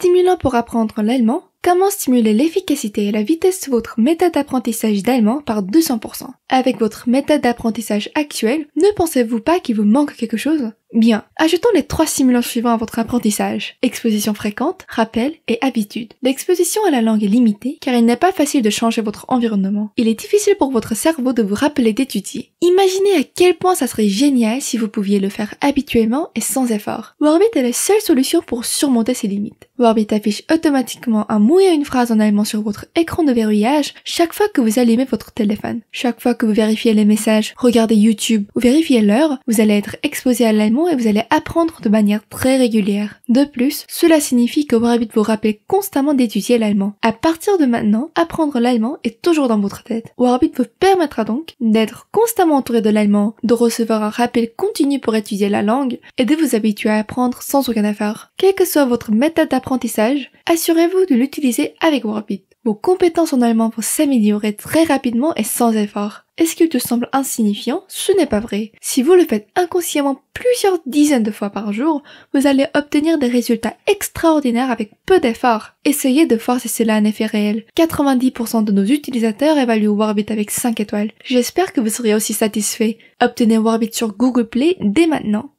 stimulant pour apprendre l'allemand, comment stimuler l'efficacité et la vitesse de votre méthode d'apprentissage d'allemand par 200%. Avec votre méthode d'apprentissage actuelle, ne pensez-vous pas qu'il vous manque quelque chose Bien, ajoutons les trois simulants suivants à votre apprentissage. Exposition fréquente, rappel et habitude. L'exposition à la langue est limitée car il n'est pas facile de changer votre environnement. Il est difficile pour votre cerveau de vous rappeler d'étudier. Imaginez à quel point ça serait génial si vous pouviez le faire habituellement et sans effort. Warbit est la seule solution pour surmonter ces limites. Warbit affiche automatiquement un mot et une phrase en allemand sur votre écran de verrouillage chaque fois que vous allumez votre téléphone. Chaque fois que vous vérifiez les messages, regardez YouTube ou vérifiez l'heure, vous allez être exposé à l'allemand et vous allez apprendre de manière très régulière. De plus, cela signifie que Rabbit vous rappelle constamment d'étudier l'allemand. À partir de maintenant, apprendre l'allemand est toujours dans votre tête. Warbit vous permettra donc d'être constamment entouré de l'allemand, de recevoir un rappel continu pour étudier la langue et de vous habituer à apprendre sans aucun effort. Quelle que soit votre méthode d'apprentissage, assurez-vous de l'utiliser avec Warbit. Vos compétences en allemand vont s'améliorer très rapidement et sans effort. Est-ce qu'il te semble insignifiant Ce n'est pas vrai. Si vous le faites inconsciemment plusieurs dizaines de fois par jour, vous allez obtenir des résultats extraordinaires avec peu d'efforts. Essayez de voir cela a un effet réel. 90% de nos utilisateurs évaluent Warbit avec 5 étoiles. J'espère que vous serez aussi satisfait. Obtenez Warbit sur Google Play dès maintenant.